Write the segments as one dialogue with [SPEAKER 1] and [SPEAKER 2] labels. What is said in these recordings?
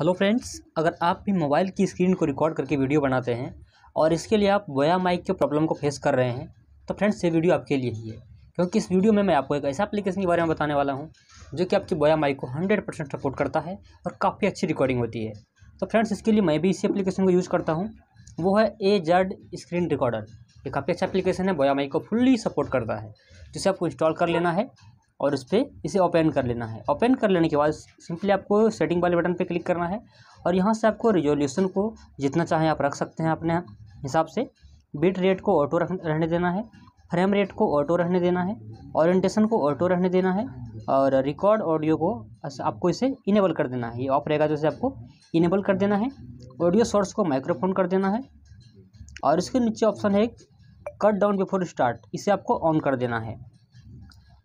[SPEAKER 1] hello friends अगर आप भी मोबाइल की स्क्रीन को रिकॉर्ड करके वीडियो बनाते हैं और इसके लिए आप वया माइक के प्रॉब्लम को फेस कर रहे हैं तो फ्रेंड्स ये वीडियो आपके लिए ही है क्योंकि इस वीडियो में मैं आपको एक ऐसा एप्लीकेशन के बारे में बताने वाला हूँ जो कि आपकी बोया माइक को हंड्रेड परसेंट सपोर्ट करता है और काफ़ी अच्छी रिकॉर्डिंग होती है तो फ्रेंड्स इसके लिए मैं भी इसी एप्लीकेशन को यूज़ करता हूँ वो है ए जेड स्क्रीन रिकॉर्डर ये काफ़ी अच्छा एप्लीकेशन है बोया माइक को फुल्ली सपोर्ट करता है जिसे आपको इंस्टॉल कर लेना है और उस पर इसे ओपन कर लेना है ओपन कर लेने के बाद सिंपली आपको सेटिंग वाले बटन पे क्लिक करना है और यहाँ से आपको रिजोल्यूशन को जितना चाहें आप रख सकते हैं अपने हिसाब से बिट रेट को ऑटो रहने देना है फ्रेम रेट को ऑटो रहने देना है ऑरेंटेशन को ऑटो रहने देना है और रिकॉर्ड ऑडियो को आपको इसे इनेबल कर देना है ये ऑफ रहेगा जैसे तो आपको इनेबल कर देना है ऑडियो सोर्स को माइक्रोफोन कर देना है और इसके नीचे ऑप्शन है कट डाउन बिफोर स्टार्ट इसे आपको ऑन कर देना है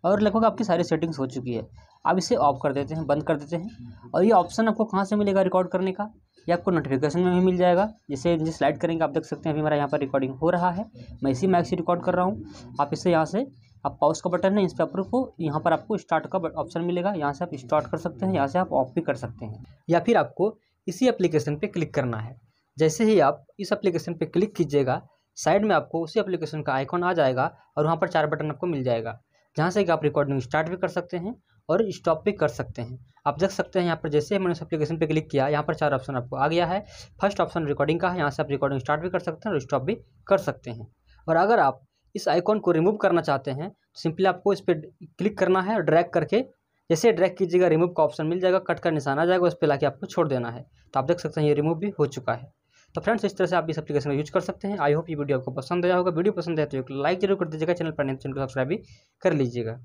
[SPEAKER 1] और लगभग आपकी सारी सेटिंग्स हो चुकी है आप इसे ऑफ कर देते हैं बंद कर देते हैं और ये ऑप्शन आपको कहाँ से मिलेगा रिकॉर्ड करने का ये आपको नोटिफिकेशन में भी मिल जाएगा जिसे जिस स्लाइड करेंगे आप देख सकते हैं अभी मेरा यहाँ पर रिकॉर्डिंग हो रहा है मैं इसी मैक से रिकॉर्ड कर रहा हूँ आप इसे यहाँ से आप पाउस का बटन है इस पेपर को यहाँ पर आपको स्टार्ट का ऑप्शन मिलेगा यहाँ से आप स्टार्ट कर सकते हैं यहाँ से आप ऑफ भी कर सकते हैं या फिर आपको इसी एप्लीकेशन पर क्लिक करना है जैसे ही आप इस एप्लीकेशन पर क्लिक कीजिएगा साइड में आपको उसी एप्लीकेशन का आइकॉन आ जाएगा और वहाँ पर चार बटन आपको मिल जाएगा जहाँ से कि आप रिकॉर्डिंग स्टार्ट भी कर सकते हैं और स्टॉप भी कर सकते हैं आप देख सकते हैं यहाँ पर जैसे मैंने उस एप्लीकेशन पर क्लिक किया यहाँ पर चार ऑप्शन आपको आ गया है फर्स्ट ऑप्शन रिकॉर्डिंग का है यहाँ से आप रिकॉर्डिंग स्टार्ट भी कर सकते हैं और स्टॉप भी कर सकते हैं और अगर आप इस आइकॉन को रिमूव करना चाहते हैं तो सिंपली आपको इस पर क्लिक करना है और ड्रैग करके जैसे ड्रैग कीजिएगा रिमूव का ऑप्शन मिल जाएगा कट का निशान आ जाएगा उस पर लाके आपको छोड़ देना है तो आप देख सकते हैं ये रिमूव भी हो चुका है तो फ्रेंड्स इस तरह से आप इस एप्लीकेशन का यूज कर सकते हैं आई होप ये वीडियो आपको पसंद आया होगा वीडियो पसंद आया तो एक लाइक जरूर कर दीजिएगा चैनल पर नहीं तो चैनल को सब्सक्राइब भी कर लीजिएगा